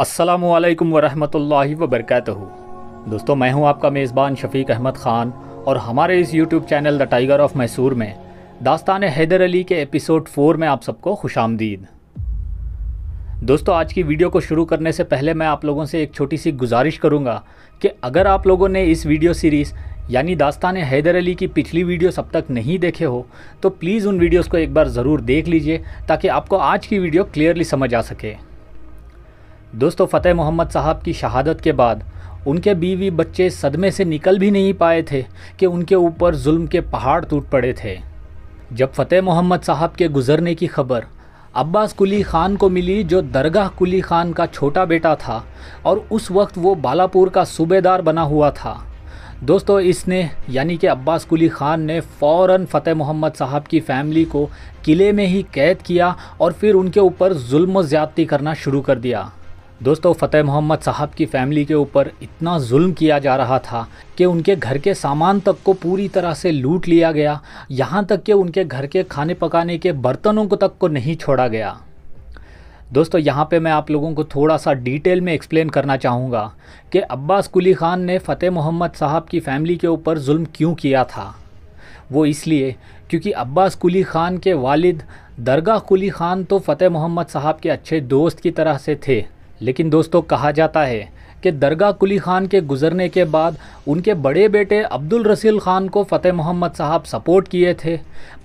अस्सलाम वालेकुम वरहमतुल्लाहि बरकातहू दोस्तों मैं हूं आपका मेज़बान शफीक अहमद ख़ान और हमारे इस YouTube channel the tiger of Mysore में दास्तान हैदर अली के एपिसोड फ़ोर में आप सबको खुश आमदीद दोस्तों आज की वीडियो को शुरू करने से पहले मैं आप लोगों से एक छोटी सी गुजारिश करूँगा कि अगर आप लोगों ने इस वीडियो सीरीज़ यानी दास्तान हैदर अली की पिछली वीडियोस अब तक नहीं देखे हो तो प्लीज़ उन वीडियोस को एक बार ज़रूर देख लीजिए ताकि आपको आज की वीडियो क्लियरली समझ आ सके दोस्तों फ़तेह मोहम्मद साहब की शहादत के बाद उनके बीवी बच्चे सदमे से निकल भी नहीं पाए थे कि उनके ऊपर जुल्म के पहाड़ टूट पड़े थे जब फ़तेह मोहम्मद साहब के गुज़रने की खबर अब्बास कुली ख़ान को मिली जो दरगाह कुली ख़ान का छोटा बेटा था और उस वक्त वो बालापुर का सूबेदार बना हुआ था दोस्तों इसने यानी कि अब्बास कुली ख़ान ने फ़ौर फ़तेह मोहम्मद साहब की फ़ैमिली को किले में ही कैद किया और फिर उनके ऊपर जुल्म ज़्यादती करना शुरू कर दिया दोस्तों फ़तेह मोहम्मद साहब की फ़ैमिली के ऊपर इतना जुल्म किया जा रहा था कि उनके घर के सामान तक को पूरी तरह से लूट लिया गया यहाँ तक कि उनके घर के खाने पकाने के बर्तनों को तक को नहीं छोड़ा गया दोस्तों यहाँ पे मैं आप लोगों को थोड़ा सा डिटेल में एक्सप्लेन करना चाहूँगा कि अब्बास कुली ख़ान ने फ़तेह मोहम्मद साहब की फ़ैमिली के ऊपर जुल्म क्यों किया था वो इसलिए क्योंकि अब्बास कुली ख़ान के वालिद दरगाह कुली ख़ान तो फ़तेह मोहम्मद साहब के अच्छे दोस्त की तरह से थे लेकिन दोस्तों कहा जाता है कि दरगाह कुली खान के गुजरने के बाद उनके बड़े बेटे अब्दुल रसील खान को फ़तेह मोहम्मद साहब सपोर्ट किए थे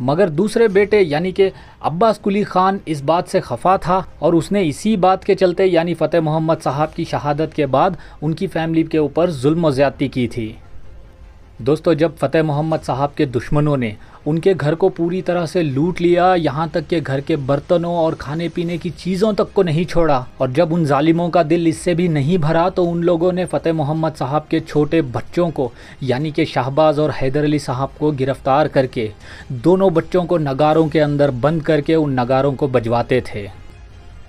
मगर दूसरे बेटे यानी कि अब्बास कुली खान इस बात से खफा था और उसने इसी बात के चलते यानी फ़तेह मोहम्मद साहब की शहादत के बाद उनकी फैमिली के ऊपर जुल्म ज़्यादती की थी दोस्तों जब फ़तेह मोहम्मद साहब के दुश्मनों ने उनके घर को पूरी तरह से लूट लिया यहाँ तक के घर के बर्तनों और खाने पीने की चीज़ों तक को नहीं छोड़ा और जब उन जालिमों का दिल इससे भी नहीं भरा तो उन लोगों ने फ़तेह मोहम्मद साहब के छोटे बच्चों को यानी कि शाहबाज और हैदर अली साहब को गिरफ्तार करके दोनों बच्चों को नगारों के अंदर बंद करके उन नगारों को बजवाते थे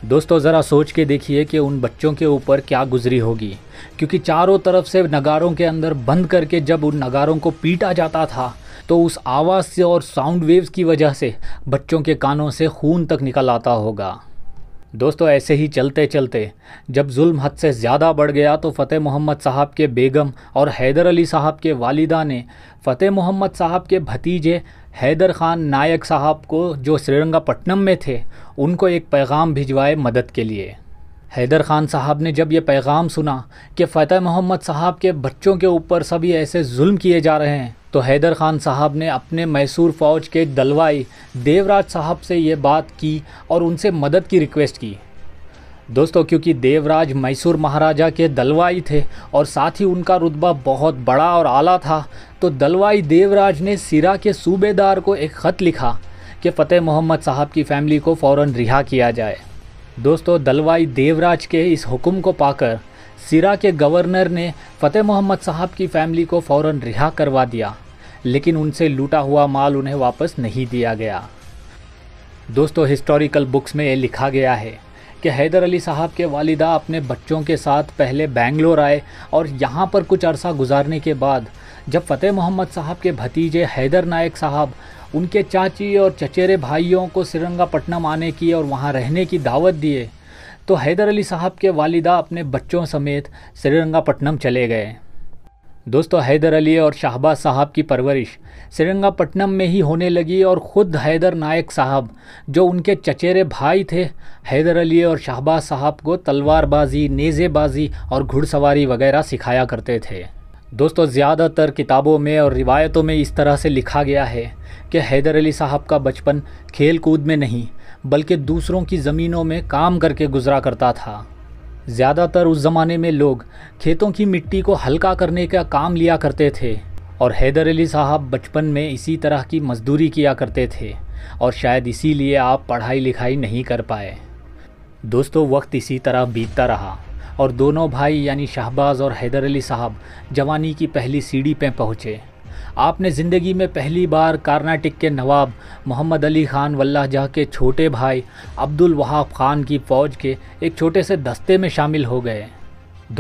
दोस्तों ज़रा सोच के देखिए कि उन बच्चों के ऊपर क्या गुजरी होगी क्योंकि चारों तरफ से नगारों के अंदर बंद करके जब उन नगारों को पीटा जाता था तो उस आवाज़ से और साउंड वेव्स की वजह से बच्चों के कानों से खून तक निकल आता होगा दोस्तों ऐसे ही चलते चलते जब जुल्म हद से ज़्यादा बढ़ गया तो फ़तेह मोहम्मद साहब के बेगम और हैदर अली साहब के वालिदा ने फ़तेह मोहम्मद साहब के भतीजे हैदर ख़ान नायक साहब को जो श्रीरंगापट्टनम में थे उनको एक पैगाम भिजवाए मदद के लिए हैदर ख़ान साहब ने जब यह पैगाम सुना कि फ़तेह मोहम्मद साहब के बच्चों के ऊपर सभी ऐसे जुल्म किए जा रहे हैं तो हैदर ख़ान साहब ने अपने मैसूर फ़ौज के दलवाई देवराज साहब से ये बात की और उनसे मदद की रिक्वेस्ट की दोस्तों क्योंकि देवराज मैसूर महाराजा के दलवाई थे और साथ ही उनका रुतबा बहुत बड़ा और आला था तो दलवाई देवराज ने सिरा के सूबेदार को एक ख़त लिखा कि फ़तेह मोहम्मद साहब की फ़ैमिली को फ़ौर रिहा किया जाए दोस्तों दलवाई देवराज के इस हुक्म को पाकर सिरा के गवर्नर ने फतेह मोहम्मद साहब की फैमिली को फौरन रिहा करवा दिया लेकिन उनसे लूटा हुआ माल उन्हें वापस नहीं दिया गया दोस्तों हिस्टोरिकल बुक्स में ये लिखा गया है कि हैदर अली साहब के वालिदा अपने बच्चों के साथ पहले बैंगलोर आए और यहाँ पर कुछ अरसा गुजारने के बाद जब फ़तेह मोहम्मद साहब के भतीजे हैदर नायक साहब उनके चाची और चचेरे भाइयों को श्रीरंगापट्टनम आने की और वहाँ रहने की दावत दिए तो हैदर अली साहब के वालिदा अपने बच्चों समेत श्रीरंगापट्टनम चले गए दोस्तों हैदर अली और शाहबाज साहब की परवरिश श्रीरंगापट्टनम में ही होने लगी और ख़ुद हैदर नायक साहब जो उनके चचेरे भाई थे हैदर अली और शाहबाज साहब को तलवारबाजी नेज़ेबाजी और घुड़सवारी वगैरह सिखाया करते थे दोस्तों ज़्यादातर किताबों में और रिवायतों में इस तरह से लिखा गया है कि हैदर अली साहब का बचपन खेल कूद में नहीं बल्कि दूसरों की ज़मीनों में काम करके गुजरा करता था ज़्यादातर उस ज़माने में लोग खेतों की मिट्टी को हल्का करने का काम लिया करते थे और हैदर अली साहब बचपन में इसी तरह की मजदूरी किया करते थे और शायद इसीलिए आप पढ़ाई लिखाई नहीं कर पाए दोस्तों वक्त इसी तरह बीतता रहा और दोनों भाई यानी शाहबाज और हैदर अली साहब जवानी की पहली सीढ़ी पे पहुँचे आपने ज़िंदगी में पहली बार कार्नाटिक के नवाब मोहम्मद अली ख़ान वल्लाह जहाँ के छोटे भाई अब्दुल वहाब ख़ान की फ़ौज के एक छोटे से दस्ते में शामिल हो गए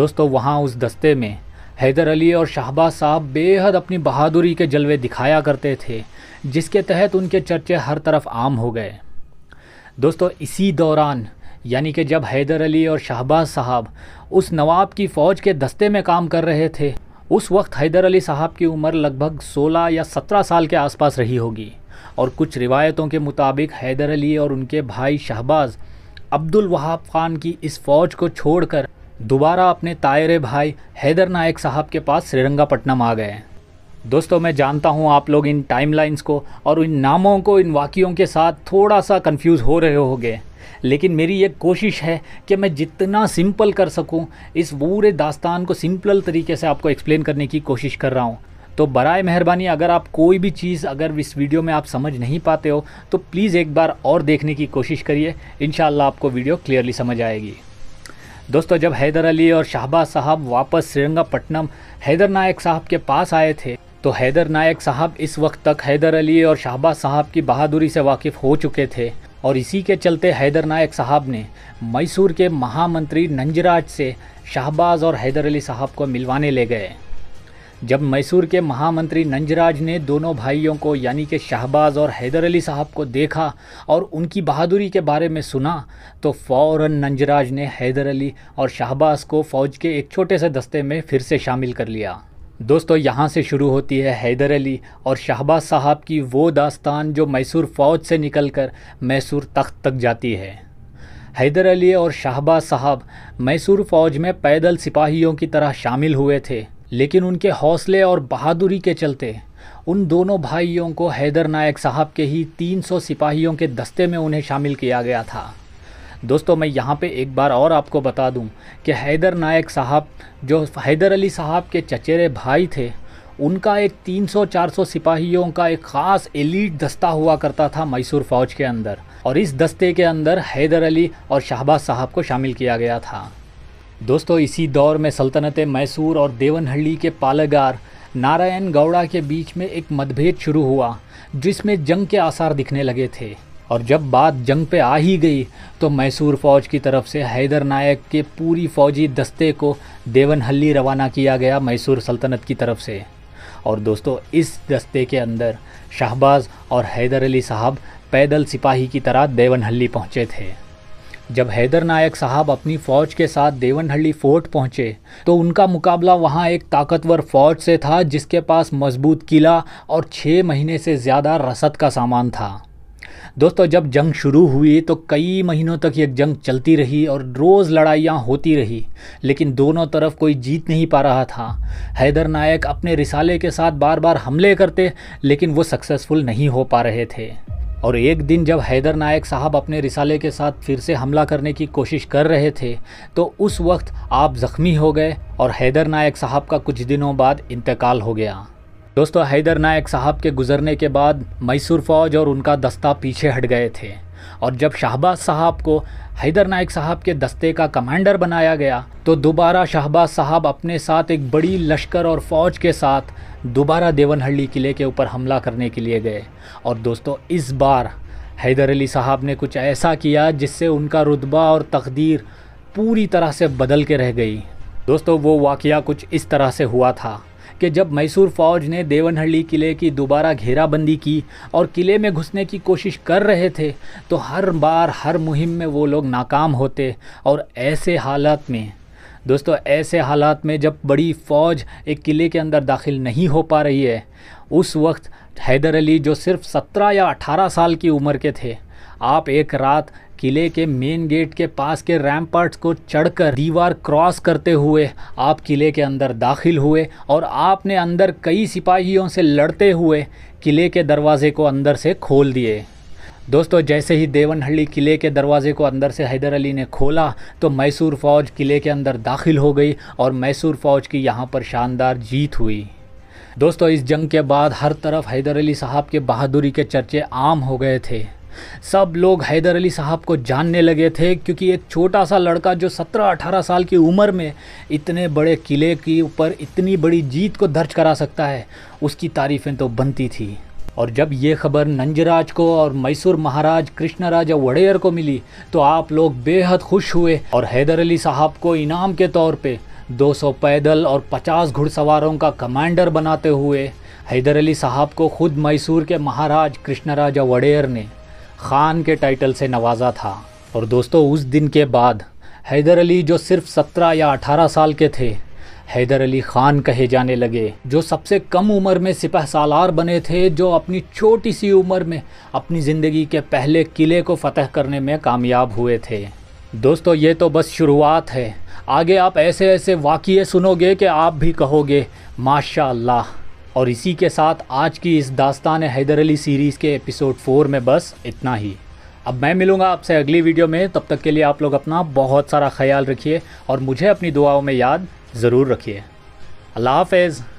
दोस्तों वहाँ उस दस्ते में हैदर अली और शाहबाज साहब बेहद अपनी बहादुरी के जलवे दिखाया करते थे जिसके तहत उनके चर्चे हर तरफ आम हो गए दोस्तों इसी दौरान यानी कि जब हैदर अली और शाहबाज साहब उस नवाब की फ़ौज के दस्ते में काम कर रहे थे उस वक्त हैदर अली साहब की उम्र लगभग 16 या 17 साल के आसपास रही होगी और कुछ रिवायतों के मुताबिक हैदर अली और उनके भाई शहबाज़ अब्दुल वहाब खान की इस फ़ौज को छोड़कर दोबारा अपने तायरे भाई हैदर नायक साहब के पास श्रीरंगापट्टनम आ गए दोस्तों मैं जानता हूँ आप लोग इन टाइमलाइंस को और इन नामों को इन वाक्यों के साथ थोड़ा सा कंफ्यूज हो रहे होंगे लेकिन मेरी ये कोशिश है कि मैं जितना सिंपल कर सकूँ इस पूरे दास्तान को सिंपल तरीके से आपको एक्सप्लेन करने की कोशिश कर रहा हूँ तो बर मेहरबानी अगर आप कोई भी चीज़ अगर इस वीडियो में आप समझ नहीं पाते हो तो प्लीज़ एक बार और देखने की कोशिश करिए इन आपको वीडियो क्लियरली समझ आएगी दोस्तों जब हैदर अली और शाहबाज साहब वापस श्रीरंगापट्टनम हैदर नायक साहब के पास आए थे तो हैदर नायक साहब इस वक्त तक हैदर अली और शाहबाज साहब की बहादुरी से वाकिफ़ हो चुके थे और इसी के चलते हैदर नायक साहब ने मैसूर के महामंत्री नंजराज से शाहबाज और हैदर अली साहब को मिलवाने ले गए जब मैसूर के महामंत्री नंजराज ने दोनों भाइयों को यानी कि शाहबाज और हैदर अली साहब को देखा और उनकी बहादुरी के बारे में सुना तो फ़ौर नंजराज ने हैदर अली और शाहबाज को फ़ौज के एक छोटे से दस्ते में फिर से शामिल कर लिया दोस्तों यहाँ से शुरू होती है हैदर अली और शाहबाज साहब की वो दास्तान जो मैसूर फ़ौज से निकलकर मैसूर तख्त तक जाती है हैदर अली और शाहबाज साहब मैसूर फ़ौज में पैदल सिपाहियों की तरह शामिल हुए थे लेकिन उनके हौसले और बहादुरी के चलते उन दोनों भाइयों को हैदर नायक साहब के ही 300 सिपाहियों के दस्ते में उन्हें शामिल किया गया था दोस्तों मैं यहाँ पे एक बार और आपको बता दूँ कि हैदर नायक साहब जो हैदर अली साहब के चचेरे भाई थे उनका एक 300-400 सिपाहियों का एक ख़ास एलिट दस्ता हुआ करता था मैसूर फ़ौज के अंदर और इस दस्ते के अंदर हैदर अली और शाहबाज साहब को शामिल किया गया था दोस्तों इसी दौर में सल्तनत मैसूर और देवनहली के पालागार नारायण गौड़ा के बीच में एक मतभेद शुरू हुआ जिसमें जंग के आसार दिखने लगे थे और जब बात जंग पे आ ही गई तो मैसूर फौज की तरफ से हैदर नायक के पूरी फौजी दस्ते को देवनहल्ली रवाना किया गया मैसूर सल्तनत की तरफ से और दोस्तों इस दस्ते के अंदर शाहबाज और हैदर अली साहब पैदल सिपाही की तरह देवनहल्ली पहुँचे थे जब हैदर नायक साहब अपनी फौज के साथ देवनहल्ली फोर्ट पहुँचे तो उनका मुकाबला वहाँ एक ताकतवर फौज से था जिसके पास मजबूत किला और छः महीने से ज़्यादा रसद का सामान था दोस्तों जब जंग शुरू हुई तो कई महीनों तक ये जंग चलती रही और रोज़ लड़ाइयाँ होती रही लेकिन दोनों तरफ कोई जीत नहीं पा रहा था हैदर नायक अपने रिसाले के साथ बार बार हमले करते लेकिन वो सक्सेसफुल नहीं हो पा रहे थे और एक दिन जब हैदर नायक साहब अपने रिसाले के साथ फिर से हमला करने की कोशिश कर रहे थे तो उस वक्त आप ज़ख्मी हो गए और हैदर नायक साहब का कुछ दिनों बाद इंतकाल हो गया दोस्तों हैदर नायक साहब के गुजरने के बाद मैसूर फौज और उनका दस्ता पीछे हट गए थे और जब शाहबाज साहब को हैदर नायक साहब के दस्ते का कमांडर बनाया गया तो दोबारा शाहबाज साहब अपने साथ एक बड़ी लश्कर और फौज के साथ दोबारा देवनहली किले के ऊपर हमला करने के लिए गए और दोस्तों इस बार हैदर अली साहब ने कुछ ऐसा किया जिससे उनका रुतबा और तकदीर पूरी तरह से बदल के रह गई दोस्तों वो वाक़ कुछ इस तरह से हुआ था कि जब मैसूर फौज ने देवनहली किले की दोबारा घेराबंदी की और किले में घुसने की कोशिश कर रहे थे तो हर बार हर मुहिम में वो लोग नाकाम होते और ऐसे हालात में दोस्तों ऐसे हालात में जब बड़ी फ़ौज एक किले के अंदर दाखिल नहीं हो पा रही है उस वक्त हैदर अली जो सिर्फ सत्रह या अठारह साल की उम्र के थे आप एक रात किले के मेन गेट के पास के रैम्पार्ट्स को चढ़कर दीवार क्रॉस करते हुए आप किले के अंदर दाखिल हुए और आपने अंदर कई सिपाहियों से लड़ते हुए किले के दरवाजे को अंदर से खोल दिए दोस्तों जैसे ही देवनहली किले के दरवाजे को अंदर से हैदर अली ने खोला तो मैसूर फ़ौज किले के अंदर दाखिल हो गई और मैसूर फ़ौज की यहाँ पर शानदार जीत हुई दोस्तों इस जंग के बाद हर तरफ हैदर अली साहब के बहादुरी के चर्चे आम हो गए थे सब लोग हैदर अली साहब को जानने लगे थे क्योंकि एक छोटा सा लड़का जो 17-18 साल की उम्र में इतने बड़े किले के ऊपर इतनी बड़ी जीत को दर्ज करा सकता है उसकी तारीफ़ें तो बनती थी और जब ये खबर नंजराज को और मैसूर महाराज कृष्ण राजा वडेयर को मिली तो आप लोग बेहद खुश हुए और हैदर अली साहब को इनाम के तौर पे 200 पैदल और 50 घुड़सवारों का कमांडर बनाते हुए हैदर अली साहब को खुद मैसूर के महाराज कृष्णराजा वडेयर ने खान के टाइटल से नवाजा था और दोस्तों उस दिन के बाद हैदर अली जो सिर्फ सत्रह या अठारह साल के थे हैदर अली खान कहे जाने लगे जो सबसे कम उम्र में सिपह सालार बने थे जो अपनी छोटी सी उम्र में अपनी ज़िंदगी के पहले किले को फतह करने में कामयाब हुए थे दोस्तों ये तो बस शुरुआत है आगे आप ऐसे ऐसे वाक़े सुनोगे कि आप भी कहोगे माशा और इसी के साथ आज की इस दास्तान हैदर अली सीरीज़ के एपिसोड फोर में बस इतना ही अब मैं मिलूंगा आपसे अगली वीडियो में तब तक के लिए आप लोग अपना बहुत सारा ख्याल रखिए और मुझे अपनी दुआओं में याद ज़रूर रखिए अल्लाह हाफ